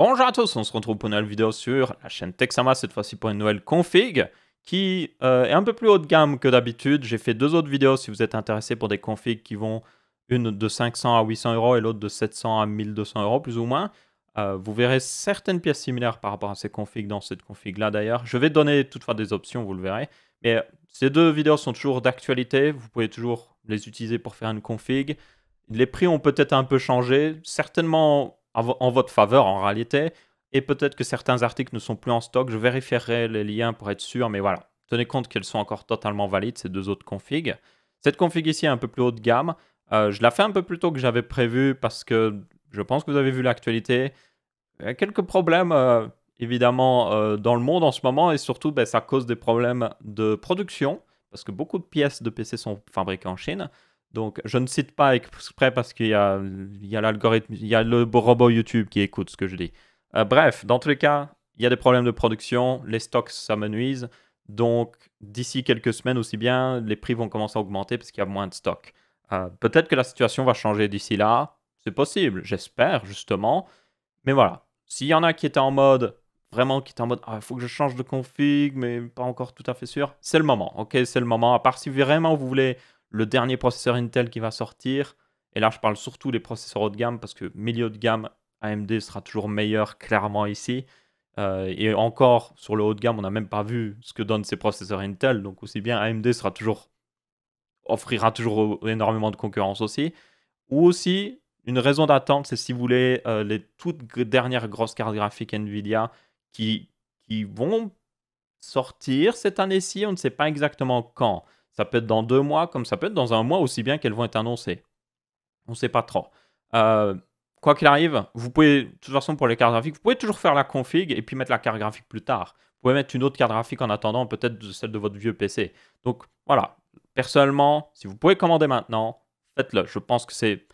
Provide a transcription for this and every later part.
Bonjour à tous, on se retrouve pour une nouvelle vidéo sur la chaîne Texama, cette fois-ci pour une nouvelle config qui euh, est un peu plus haut de gamme que d'habitude. J'ai fait deux autres vidéos si vous êtes intéressés pour des configs qui vont une de 500 à 800 euros et l'autre de 700 à 1200 euros plus ou moins. Euh, vous verrez certaines pièces similaires par rapport à ces configs dans cette config-là d'ailleurs. Je vais donner toutefois des options, vous le verrez. Mais euh, ces deux vidéos sont toujours d'actualité, vous pouvez toujours les utiliser pour faire une config. Les prix ont peut-être un peu changé, certainement en votre faveur en réalité. Et peut-être que certains articles ne sont plus en stock. Je vérifierai les liens pour être sûr, mais voilà. Tenez compte qu'elles sont encore totalement valides, ces deux autres configs. Cette config ici est un peu plus haut de gamme. Euh, je la fais un peu plus tôt que j'avais prévu parce que je pense que vous avez vu l'actualité. Il y a quelques problèmes, euh, évidemment, euh, dans le monde en ce moment et surtout, ben, ça cause des problèmes de production parce que beaucoup de pièces de PC sont fabriquées en Chine. Donc, je ne cite pas exprès parce qu'il y a, l'algorithme, il y a le robot YouTube qui écoute ce que je dis. Euh, bref, dans tous les cas, il y a des problèmes de production, les stocks s'amenuisent. Donc, d'ici quelques semaines aussi bien, les prix vont commencer à augmenter parce qu'il y a moins de stocks. Euh, peut-être que la situation va changer d'ici là. C'est possible, j'espère justement. Mais voilà, s'il y en a qui étaient en mode, vraiment qui étaient en mode, il ah, faut que je change de config, mais pas encore tout à fait sûr, c'est le moment. Ok, c'est le moment. À part si vraiment vous voulez le dernier processeur Intel qui va sortir. Et là, je parle surtout des processeurs haut de gamme parce que milieu de gamme, AMD sera toujours meilleur clairement ici. Euh, et encore, sur le haut de gamme, on n'a même pas vu ce que donnent ces processeurs Intel. Donc aussi bien AMD sera toujours offrira toujours énormément de concurrence aussi. Ou aussi, une raison d'attente, c'est si vous voulez euh, les toutes dernières grosses cartes graphiques Nvidia qui, qui vont sortir cette année-ci, on ne sait pas exactement quand. Ça peut être dans deux mois, comme ça peut être dans un mois aussi bien qu'elles vont être annoncées. On ne sait pas trop. Euh, quoi qu'il arrive, vous pouvez, de toute façon, pour les cartes graphiques, vous pouvez toujours faire la config et puis mettre la carte graphique plus tard. Vous pouvez mettre une autre carte graphique en attendant, peut-être celle de votre vieux PC. Donc voilà, personnellement, si vous pouvez commander maintenant, faites-le. Je pense que c'est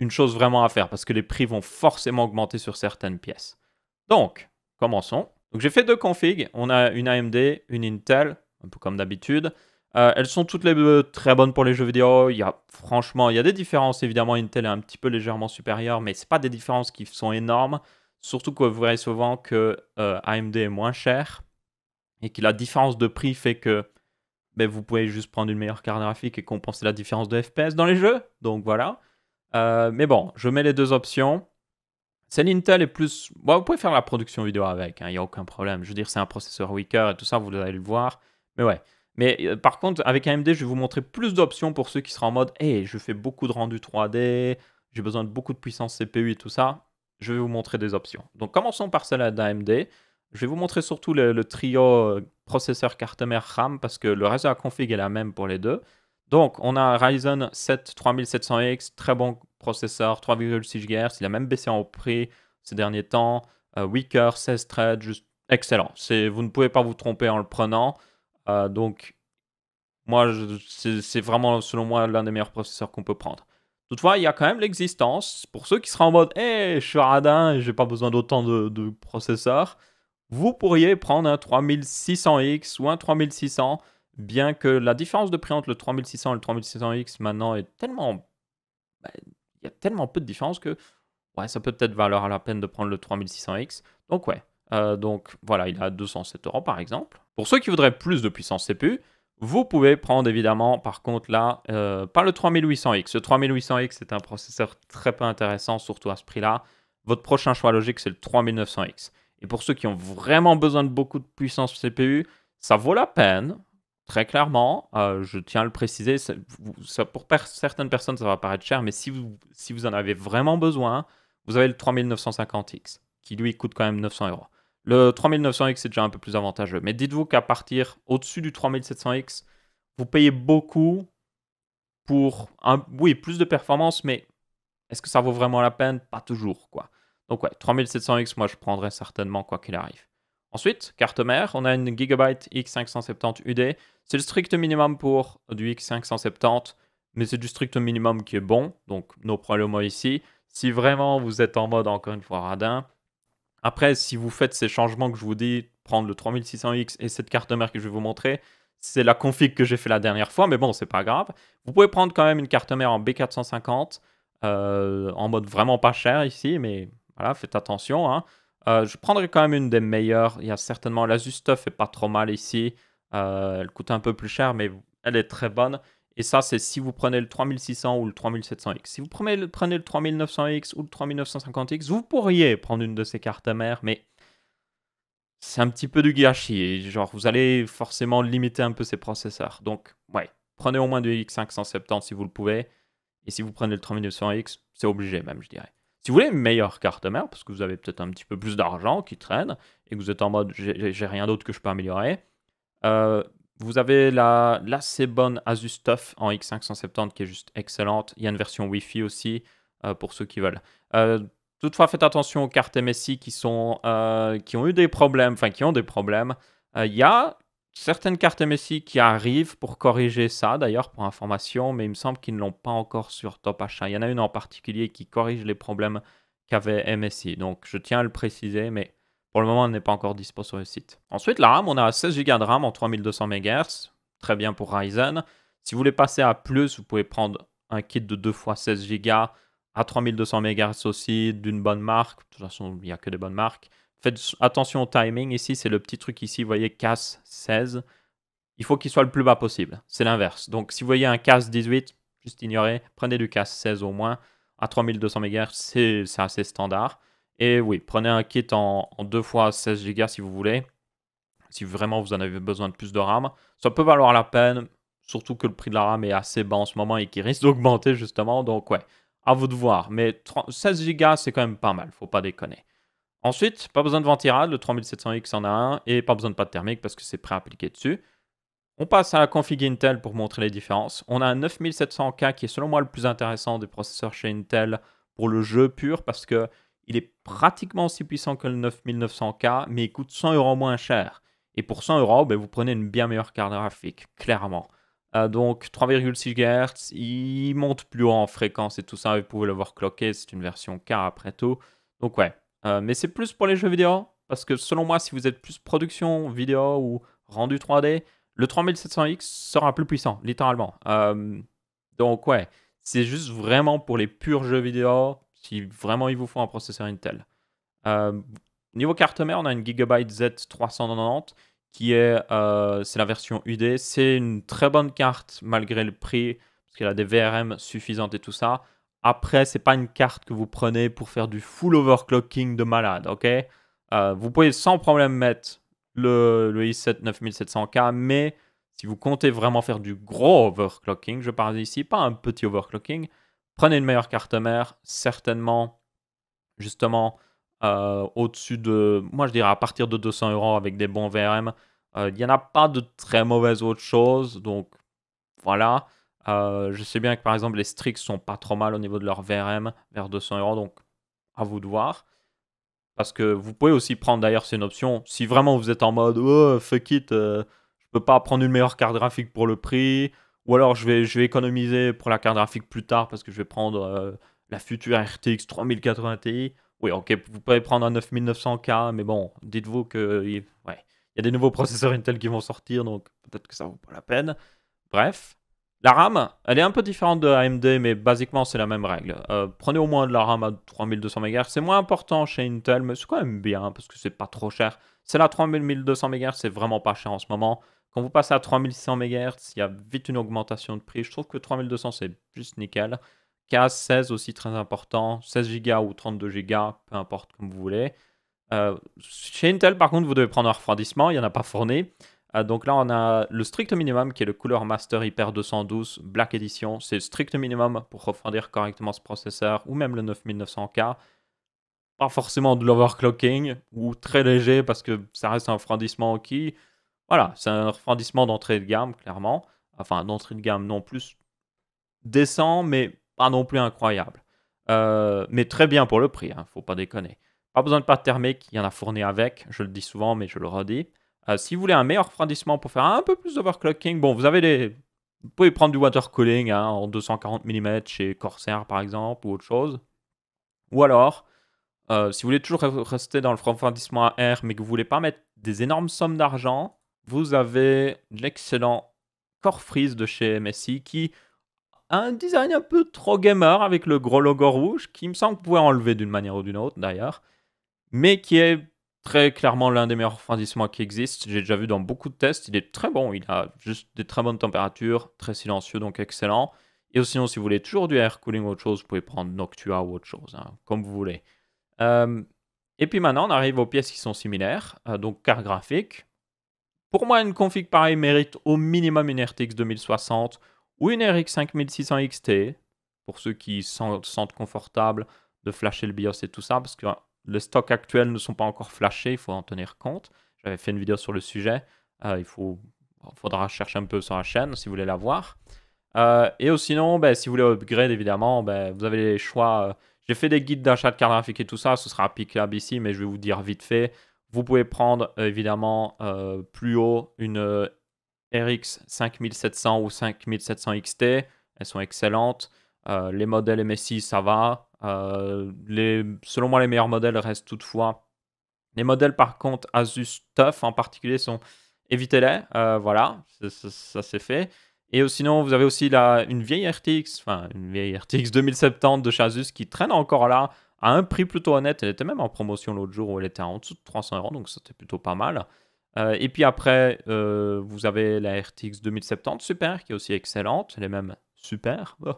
une chose vraiment à faire parce que les prix vont forcément augmenter sur certaines pièces. Donc, commençons. Donc j'ai fait deux configs. On a une AMD, une Intel, un peu comme d'habitude. Euh, elles sont toutes les deux très bonnes pour les jeux vidéo. Il y a, franchement, il y a des différences. Évidemment, Intel est un petit peu légèrement supérieur, mais ce pas des différences qui sont énormes. Surtout que vous verrez souvent que euh, AMD est moins cher et que la différence de prix fait que ben, vous pouvez juste prendre une meilleure carte graphique et compenser la différence de FPS dans les jeux. Donc voilà. Euh, mais bon, je mets les deux options. Celle Intel est plus. vous pouvez faire la production vidéo avec, hein, il y n'y a aucun problème. Je veux dire, c'est un processeur weaker et tout ça, vous allez le voir. Mais ouais. Mais euh, par contre, avec AMD, je vais vous montrer plus d'options pour ceux qui seront en mode Hey, eh, je fais beaucoup de rendu 3D, j'ai besoin de beaucoup de puissance CPU et tout ça. Je vais vous montrer des options. Donc, commençons par celle d'AMD. Je vais vous montrer surtout le, trio euh, processeur carte mère RAM parce que le reste à config est la même pour les deux. Donc, on a Ryzen 7 3700X, très bon processeur, 3,6 GHz. Il a même baissé en prix ces derniers temps. Weaker, 8 16 threads, juste excellent. Vous ne pouvez pas vous tromper en le prenant. Euh, donc, moi, c'est vraiment, selon moi, l'un des meilleurs processeurs qu'on peut prendre. Toutefois, il y a quand même l'existence. Pour ceux qui seraient en mode Hé, je suis radin et j'ai pas besoin d'autant de, processeurs, vous pourriez prendre un 3600X ou un 3600, bien que la différence de prix entre le 3600 et le 3600X maintenant est tellement. Bah, il y a tellement peu de différence que ouais, ça peut peut-être valoir la peine de prendre le 3600X. Donc, ouais. Euh, donc, voilà, il a 207 euros par exemple. Pour ceux qui voudraient plus de puissance CPU, vous pouvez prendre évidemment par contre là, euh, pas le 3800X. Le 3800X c'est un processeur très peu intéressant, surtout à ce prix-là. Votre prochain choix logique, c'est le 3900X. Et pour ceux qui ont vraiment besoin de beaucoup de puissance CPU, ça vaut la peine, très clairement. Euh, je tiens à le préciser, pour certaines personnes, ça va paraître cher, mais si vous, si vous en avez vraiment besoin, vous avez le 3950X, qui lui coûte quand même 900 euros. Le 3900X, c'est déjà un peu plus avantageux. Mais dites-vous qu'à partir au-dessus du 3700X, vous payez beaucoup pour, un, oui, plus de performance, mais est-ce que ça vaut vraiment la peine Pas toujours, quoi. Donc ouais, 3700X, moi, je prendrais certainement, quoi qu'il arrive. Ensuite, carte mère, on a une Gigabyte X570 UD. C'est le strict minimum pour du X570, mais c'est du strict minimum qui est bon, donc no problèmes ici. Si vraiment vous êtes en mode, encore une fois, radin, après, si vous faites ces changements que je vous dis, prendre le 3600X et cette carte mère que je vais vous montrer, c'est la config que j'ai fait la dernière fois, mais bon, c'est pas grave. Vous pouvez prendre quand même une carte mère en B450, euh, en mode vraiment pas cher ici, mais voilà, faites attention. Hein. Euh, je prendrai quand même une des meilleures. Il y a certainement la Stuff, fait pas trop mal ici. Euh, elle coûte un peu plus cher, mais elle est très bonne. Et ça, c'est si vous prenez le 3600 ou le 3700X. Si vous prenez le, prenez le 3900X ou le 3950X, vous pourriez prendre une de ces cartes mères, mais c'est un petit peu du gâchis. Genre, vous allez forcément limiter un peu ces processeurs. Donc, ouais, prenez au moins du X570 si vous le pouvez. Et si vous prenez le 3900X, c'est obligé même, je dirais. Si vous voulez une meilleure carte mère, parce que vous avez peut-être un petit peu plus d'argent qui traîne, et que vous êtes en mode j'ai rien d'autre que je peux améliorer, euh, vous avez la, l'assez bonne Asus stuff en X570 qui est juste excellente. Il y a une version Wi-Fi aussi euh, pour ceux qui veulent. Euh, toutefois, faites attention aux cartes MSI qui, sont, euh, qui ont eu des problèmes, enfin qui ont des problèmes. Il y a certaines cartes MSI qui arrivent pour corriger ça, d'ailleurs, pour information, mais il me semble qu'ils ne l'ont pas encore sur Top H1. Il y en a une en particulier qui corrige les problèmes qu'avait MSI. Donc je tiens à le préciser, mais pour le moment, n'est pas encore dispo sur le site. Ensuite, la RAM, on a 16 Go de RAM en 3200 MHz. Très bien pour Ryzen. Si vous voulez passer à plus, vous pouvez prendre un kit de 2 x 16 Go à 3200 MHz aussi, d'une bonne marque. De toute façon, il n'y a que des bonnes marques. Faites attention au timing ici, c'est le petit truc ici, vous voyez, CAS 16. Il faut qu'il soit le plus bas possible. C'est l'inverse. Donc, si vous voyez un CAS 18, juste ignorez, prenez du CAS 16 au moins. À 3200 MHz, c'est assez standard. Et oui, prenez un kit en, 2 x 16 Go si vous voulez. Si vraiment vous en avez besoin de plus de RAM, ça peut valoir la peine, surtout que le prix de la RAM est assez bas en ce moment et qui risque d'augmenter justement. Donc ouais, à vous de voir. Mais 16 Go, c'est quand même pas mal, faut pas déconner. Ensuite, pas besoin de ventirad, le 3700X en a un, et pas besoin de de thermique parce que c'est prêt à appliquer dessus. On passe à la config Intel pour montrer les différences. On a un 9700K qui est selon moi le plus intéressant des processeurs chez Intel pour le jeu pur parce que il est pratiquement aussi puissant que le 9900K, mais il coûte 100 euros moins cher. Et pour 100 euros, ben, vous prenez une bien meilleure carte graphique, clairement. Euh, donc 3,6 GHz, il monte plus haut en fréquence et tout ça, vous pouvez le voir cloquer, c'est une version K après tout. Donc ouais, euh, mais c'est plus pour les jeux vidéo, parce que selon moi, si vous êtes plus production vidéo ou rendu 3D, le 3700X sera plus puissant, littéralement. Euh, donc ouais, c'est juste vraiment pour les purs jeux vidéo, si vraiment il vous faut un processeur Intel. Euh, niveau carte mère, on a une Gigabyte Z390 qui est, euh, c'est la version UD. C'est une très bonne carte malgré le prix parce qu'elle a des VRM suffisantes et tout ça. Après, c'est pas une carte que vous prenez pour faire du full overclocking de malade, ok euh, Vous pouvez sans problème mettre le, le i7 9700K, mais si vous comptez vraiment faire du gros overclocking, je parle ici pas un petit overclocking, Prenez une meilleure carte mère, certainement, justement, euh, au-dessus de, moi je dirais à partir de 200 euros avec des bons VRM. Euh, il n'y en a pas de très mauvaises autres choses, donc voilà. Euh, je sais bien que par exemple les Strix sont pas trop mal au niveau de leur VRM vers 200 euros, donc à vous de voir. Parce que vous pouvez aussi prendre d'ailleurs, c'est une option. Si vraiment vous êtes en mode oh, fuck it, je peux pas prendre une meilleure carte graphique pour le prix, ou alors je vais, je vais économiser pour la carte graphique plus tard parce que je vais prendre euh, la future RTX 3080 Ti. Oui, ok, vous pouvez prendre un 9900K, mais bon, dites-vous que il y a des nouveaux processeurs Intel qui vont sortir, donc peut-être que ça vaut pas la peine. Bref, la RAM, elle est un peu différente de AMD, mais basiquement c'est la même règle. Euh, prenez au moins de la RAM à 3200 MHz, c'est moins important chez Intel, mais c'est quand même bien parce que c'est pas trop cher. C'est la 3200 MHz, c'est vraiment pas cher en ce moment. Quand vous passez à 3600 MHz, il y a vite une augmentation de prix. Je trouve que 3200, c'est juste nickel. 15, 16 aussi très important. 16 Go ou 32 Go, peu importe comme vous voulez. Euh, chez Intel, par contre, vous devez prendre un refroidissement, il n'y en a pas fourni. Euh, donc là, on a le strict minimum qui est le Cooler Master Hyper 212 Black Edition. C'est le strict minimum pour refroidir correctement ce processeur ou même le 9900K. Pas forcément de l'overclocking ou très léger parce que ça reste un refroidissement qui voilà, c'est un refroidissement d'entrée de gamme, clairement. Enfin, d'entrée de gamme non plus décent, mais pas non plus incroyable. Euh, mais très bien pour le prix, hein, faut pas déconner. Pas besoin de pâte thermique, il y en a fourni avec, je le dis souvent, mais je le redis. Euh, si vous voulez un meilleur refroidissement pour faire un peu plus d'overclocking, bon, vous avez des. Vous pouvez prendre du water cooling hein, en 240 mm chez Corsair par exemple ou autre chose. Ou alors, euh, si vous voulez toujours rester dans le refroidissement à air mais que vous voulez pas mettre des énormes sommes d'argent, vous avez l'excellent Core Freeze de chez MSI qui a un design un peu trop gamer avec le gros logo rouge qui me semble pouvoir enlever d'une manière ou d'une autre d'ailleurs, mais qui est très clairement l'un des meilleurs refroidissements qui existe. J'ai déjà vu dans beaucoup de tests, il est très bon, il a juste des très bonnes températures, très silencieux donc excellent. Et sinon, si vous voulez toujours du air cooling ou autre chose, vous pouvez prendre Noctua ou autre chose, hein, comme vous voulez. Euh, et puis maintenant, on arrive aux pièces qui sont similaires. Euh, donc, carte graphique, pour moi, une config pareil mérite au minimum une RTX 2060 ou une RX 5600 XT, pour ceux qui se sentent confortables de flasher le BIOS et tout ça, parce que hein, les stocks actuels ne sont pas encore flashés, il faut en tenir compte. J'avais fait une vidéo sur le sujet, euh, il faut, faudra chercher un peu sur la chaîne si vous voulez la voir. Euh, et sinon, ben, si vous voulez upgrade, évidemment, ben, vous avez les choix. Euh, j'ai fait des guides d'achat de cartes graphiques et tout ça, ce sera applicable ici, mais je vais vous dire vite fait. Vous pouvez prendre euh, évidemment euh, plus haut une euh, RX 5700 ou 5700 XT. Elles sont excellentes. les modèles MSI, ça va. les, selon moi, les meilleurs modèles restent toutefois. Les modèles par contre Asus TUF en particulier sont évitez-les. voilà, ça, ça, c'est fait. Et sinon, vous avez aussi la, une vieille RTX, enfin une vieille RTX 2070 de chez Asus qui traîne encore là un prix plutôt honnête. Elle était même en promotion l'autre jour où elle était en dessous de 300 euros, donc c'était plutôt pas mal. Euh, et puis après, euh, vous avez la RTX 2070 Super, qui est aussi excellente. Elle est même super. Oh,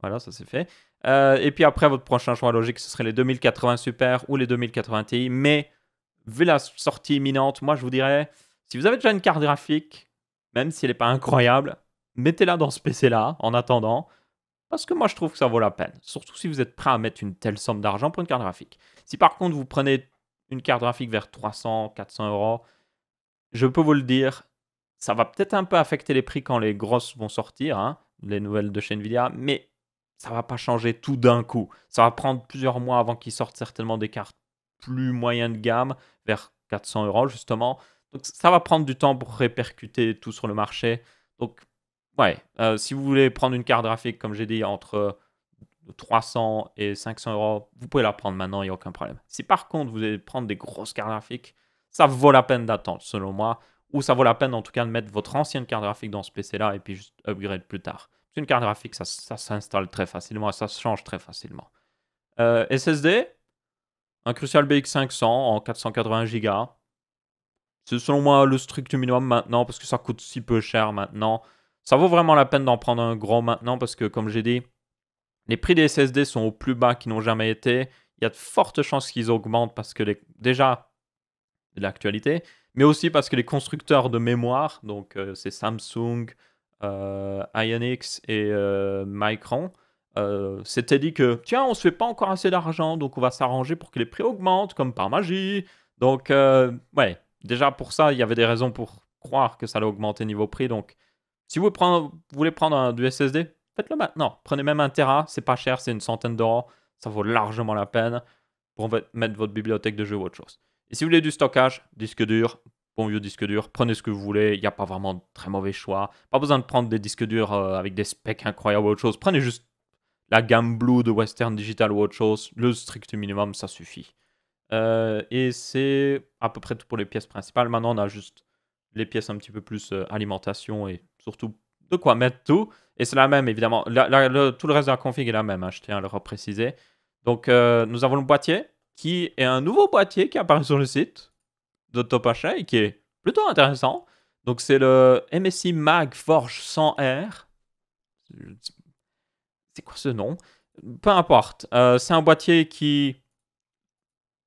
voilà, ça c'est fait. Euh, et puis après, votre prochain choix logique, ce serait les 2080 Super ou les 2080 Ti. Mais vu la sortie imminente, moi je vous dirais, si vous avez déjà une carte graphique, même si elle n'est pas incroyable, mettez-la dans ce PC-là en attendant. Parce que moi, je trouve que ça vaut la peine. Surtout si vous êtes prêt à mettre une telle somme d'argent pour une carte graphique. Si par contre, vous prenez une carte graphique vers 300, 400 euros, je peux vous le dire, ça va peut-être un peu affecter les prix quand les grosses vont sortir, hein, les nouvelles de chez Nvidia, mais ça va pas changer tout d'un coup. Ça va prendre plusieurs mois avant qu'ils sortent certainement des cartes plus moyennes de gamme, vers 400 euros justement. Donc ça va prendre du temps pour répercuter tout sur le marché. Donc Ouais, euh, si vous voulez prendre une carte graphique, comme j'ai dit, entre 300 euh, et 500 euros, vous pouvez la prendre maintenant, il n'y a aucun problème. Si par contre vous allez prendre des grosses cartes graphiques, ça vaut la peine d'attendre, selon moi, ou ça vaut la peine en tout cas de mettre votre ancienne carte graphique dans ce PC-là et puis juste upgrade plus tard. Une carte graphique, ça, s'installe très facilement, ça se change très facilement. Euh, SSD, un Crucial BX500 en 480 Go. C'est selon moi le strict minimum maintenant parce que ça coûte si peu cher maintenant. Ça vaut vraiment la peine d'en prendre un gros maintenant parce que, comme j'ai dit, les prix des SSD sont au plus bas qu'ils n'ont jamais été. Il y a de fortes chances qu'ils augmentent parce que les... déjà, l'actualité, mais aussi parce que les constructeurs de mémoire, donc euh, c'est Samsung, euh, Ionix et euh, Micron, s'étaient dit que tiens, on se fait pas encore assez d'argent, donc on va s'arranger pour que les prix augmentent comme par magie. Donc ouais, déjà pour ça, il y avait des raisons pour croire que ça allait augmenter niveau prix, donc si vous, voulez prendre un, du SSD, faites-le maintenant. Prenez même un Tera, c'est pas cher, c'est une centaine d'euros. Ça vaut largement la peine pour mettre votre bibliothèque de jeux ou autre chose. Et si vous voulez du stockage, disque dur, bon vieux disque dur, prenez ce que vous voulez, il n'y a pas vraiment de très mauvais choix. Pas besoin de prendre des disques durs euh, avec des specs incroyables ou autre chose. Prenez juste la gamme Blue de Western Digital ou autre chose. Le strict minimum, ça suffit. Euh, et c'est à peu près tout pour les pièces principales. Maintenant, on a juste les pièces un petit peu plus euh, alimentation et surtout de quoi mettre tout. Et c'est la même, évidemment. tout le reste de la config est la même, hein, je tiens à le repréciser. Donc, euh, nous avons le boîtier, qui est un nouveau boîtier qui apparaît sur le site de et qui est plutôt intéressant. Donc, c'est le MSI Mag Forge 100R. C'est quoi ce nom Peu importe. Euh, c'est un boîtier qui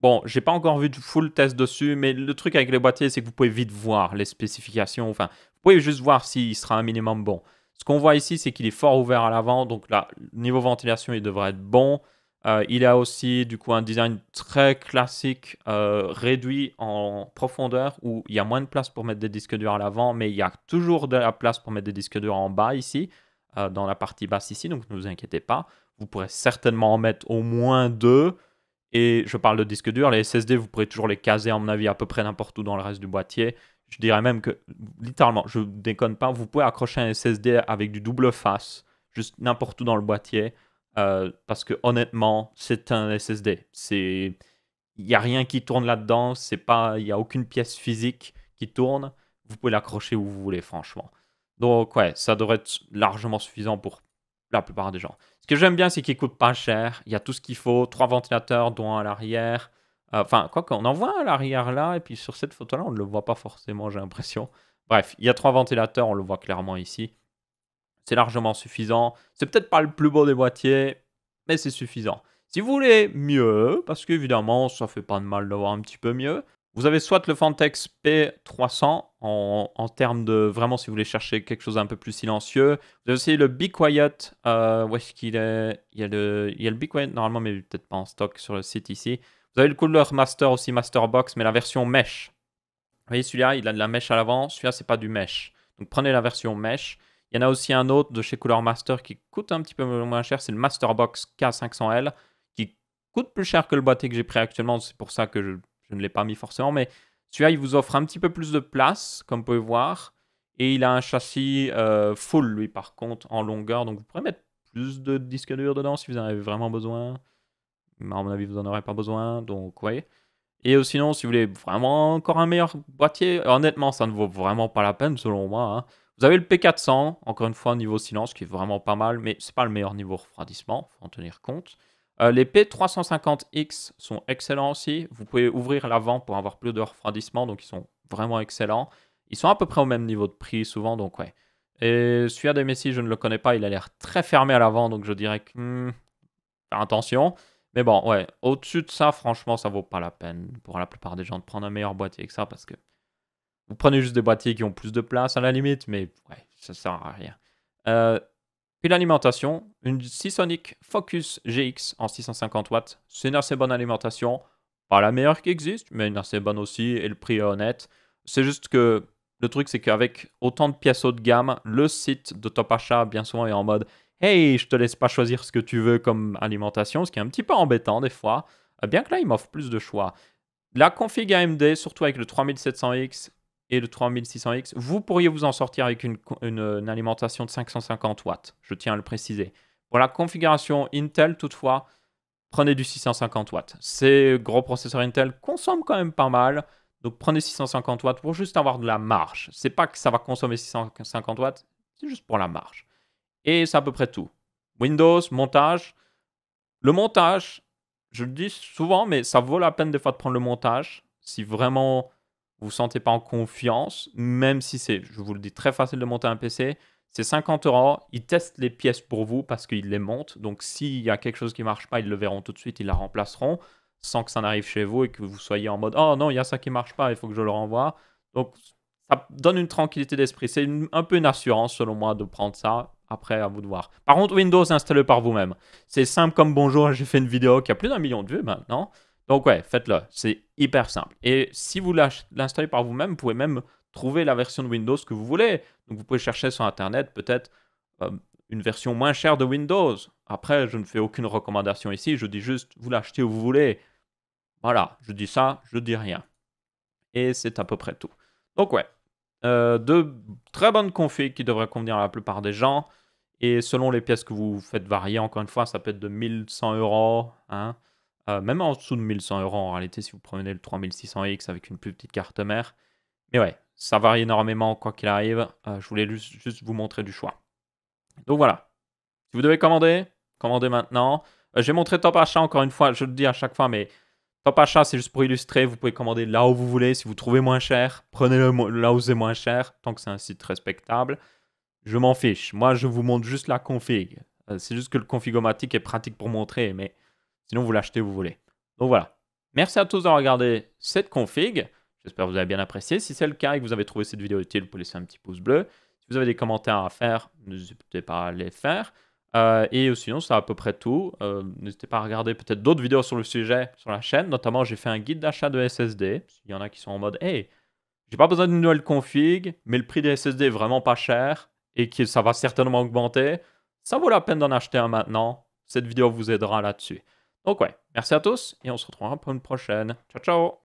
Bon, j'ai pas encore vu de full test dessus, mais le truc avec les boîtiers, c'est que vous pouvez vite voir les spécifications. Enfin, vous pouvez juste voir s'il sera un minimum bon. Ce qu'on voit ici, c'est qu'il est fort ouvert à l'avant. Donc là, niveau ventilation, il devrait être bon. Euh, il a aussi du coup un design très classique euh, réduit en profondeur où il y a moins de place pour mettre des disques durs à l'avant, mais il y a toujours de la place pour mettre des disques durs en bas ici, euh, dans la partie basse ici, donc ne vous inquiétez pas. Vous pourrez certainement en mettre au moins deux. Et je parle de disque dur, les SSD, vous pourrez toujours les caser, à mon avis, à peu près n'importe où dans le reste du boîtier. Je dirais même que, littéralement, je déconne pas, vous pouvez accrocher un SSD avec du double face, juste n'importe où dans le boîtier, euh, parce que honnêtement, c'est un SSD. C'est, il n'y a rien qui tourne là-dedans, c'est pas, il n'y a aucune pièce physique qui tourne. Vous pouvez l'accrocher où vous voulez, franchement. Donc ouais, ça devrait être largement suffisant pour la plupart des gens. Ce que j'aime bien, c'est qu'il coûte pas cher. Il y a tout ce qu'il faut. Trois ventilateurs, dont à l'arrière. Euh, enfin, quoi qu'on en voit un à l'arrière là, et puis sur cette photo-là, on ne le voit pas forcément, j'ai l'impression. Bref, il y a trois ventilateurs, on le voit clairement ici. C'est largement suffisant. C'est peut-être pas le plus beau des boîtiers, mais c'est suffisant. Si vous voulez mieux, parce qu'évidemment, ça fait pas de mal d'avoir un petit peu mieux, vous avez soit le Fantex P300 en, termes de vraiment si vous voulez chercher quelque chose un peu plus silencieux. Vous avez aussi le Be Quiet. Euh, où est qu'il est, il y, a le, il y le Be Quiet normalement, mais peut-être pas en stock sur le site ici. Vous avez le Cooler Master aussi, Masterbox, mais la version Mesh. Vous voyez celui-là, il a de la mèche à l'avant. Celui-là, c'est pas du Mesh. Donc prenez la version Mesh. Il y en a aussi un autre de chez Cooler Master qui coûte un petit peu moins cher. C'est le Masterbox K500L qui coûte plus cher que le boîtier que j'ai pris actuellement. C'est pour ça que je je ne l'ai pas mis forcément, mais celui-là, il vous offre un petit peu plus de place, comme vous pouvez voir. Et il a un châssis euh, full, lui, par contre, en longueur. Donc, vous pourrez mettre plus de disques durs dedans si vous en avez vraiment besoin. Mais à mon avis, vous n'en aurez pas besoin. Donc, oui. Et euh, sinon, si vous voulez vraiment encore un meilleur boîtier, honnêtement, ça ne vaut vraiment pas la peine, selon moi. Hein. Vous avez le P400, encore une fois, niveau silence, qui est vraiment pas mal, mais c'est pas le meilleur niveau refroidissement, faut en tenir compte. Euh, les P350X sont excellents aussi. Vous pouvez ouvrir l'avant pour avoir plus de refroidissement, donc ils sont vraiment excellents. Ils sont à peu près au même niveau de prix souvent, donc ouais. Et celui-là des Messi, je ne le connais pas, il a l'air très fermé à l'avant, donc je dirais que... Hmm, attention. Mais bon, ouais, au-dessus de ça, franchement, ça vaut pas la peine pour la plupart des gens de prendre un meilleur boîtier que ça, parce que vous prenez juste des boîtiers qui ont plus de place à la limite, mais ouais, ça sert à rien. Euh, puis l'alimentation, une Seasonic Focus GX en 650 watts. C'est une assez bonne alimentation. Pas la meilleure qui existe, mais une assez bonne aussi, et le prix est honnête. C'est juste que le truc, c'est qu'avec autant de pièces haut de gamme, le site de Top Achat, bien souvent, est en mode Hey, je te laisse pas choisir ce que tu veux comme alimentation, ce qui est un petit peu embêtant des fois. Bien que là, il m'offre plus de choix. La config AMD, surtout avec le 3700X, et le 3600X, vous pourriez vous en sortir avec une, alimentation de 550 watts, je tiens à le préciser. Pour la configuration Intel, toutefois, prenez du 650 watts. Ces gros processeurs Intel consomment quand même pas mal, donc prenez 650 watts pour juste avoir de la marge. C'est pas que ça va consommer 650 watts, c'est juste pour la marge. Et c'est à peu près tout. Windows, montage. Le montage, je le dis souvent, mais ça vaut la peine des fois de prendre le montage. Si vraiment vous ne vous sentez pas en confiance, même si c'est, je vous le dis, très facile de monter un PC, c'est 50 euros. Ils testent les pièces pour vous parce qu'ils les montent. Donc, s'il y a quelque chose qui ne marche pas, ils le verront tout de suite, ils la remplaceront sans que ça n'arrive chez vous et que vous soyez en mode Oh non, il y a ça qui marche pas, il faut que je le renvoie. Donc, ça donne une tranquillité d'esprit. C'est un peu une assurance, selon moi, de prendre ça. Après, à vous de voir. Par contre, Windows, installé par vous-même. C'est simple comme bonjour. J'ai fait une vidéo qui a plus d'un million de vues maintenant. Donc ouais, faites-le, c'est hyper simple. Et si vous l'installez par vous-même, vous pouvez même trouver la version de Windows que vous voulez. Donc vous pouvez chercher sur Internet peut-être euh, une version moins chère de Windows. Après, je ne fais aucune recommandation ici, je dis juste vous l'achetez où vous voulez. Voilà, je dis ça, je dis rien. Et c'est à peu près tout. Donc ouais, euh, de très bonnes configs qui devraient convenir à la plupart des gens. Et selon les pièces que vous faites varier, encore une fois, ça peut être de 1100 euros. Hein, euh, même en dessous de 1100 euros en réalité, si vous prenez le 3600X avec une plus petite carte mère. Mais ouais, ça varie énormément quoi qu'il arrive. Euh, je voulais juste vous montrer du choix. Donc voilà. Si vous devez commander, commandez maintenant. Euh, j'ai montré Top Achat encore une fois, je le dis à chaque fois, mais Top Achat, c'est juste pour illustrer. Vous pouvez commander là où vous voulez. Si vous trouvez moins cher, prenez-le là où c'est moins cher, tant que c'est un site respectable. Je m'en fiche. Moi, je vous montre juste la config. C'est juste que le configomatique est pratique pour montrer, mais Sinon, vous l'achetez, vous voulez. Donc voilà. Merci à tous d'avoir regardé cette config. J'espère que vous avez bien apprécié. Si c'est le cas et que vous avez trouvé cette vidéo utile, vous pouvez laisser un petit pouce bleu. Si vous avez des commentaires à faire, n'hésitez pas à les faire. Euh, et sinon, c'est à peu près tout. Euh, n'hésitez pas à regarder peut-être d'autres vidéos sur le sujet sur la chaîne. Notamment, j'ai fait un guide d'achat de SSD. Il y en a qui sont en mode Hey, j'ai pas besoin d'une nouvelle config, mais le prix des SSD est vraiment pas cher et que ça va certainement augmenter. Ça vaut la peine d'en acheter un maintenant. Cette vidéo vous aidera là-dessus. Donc ouais, merci à tous et on se retrouvera pour une prochaine. Ciao ciao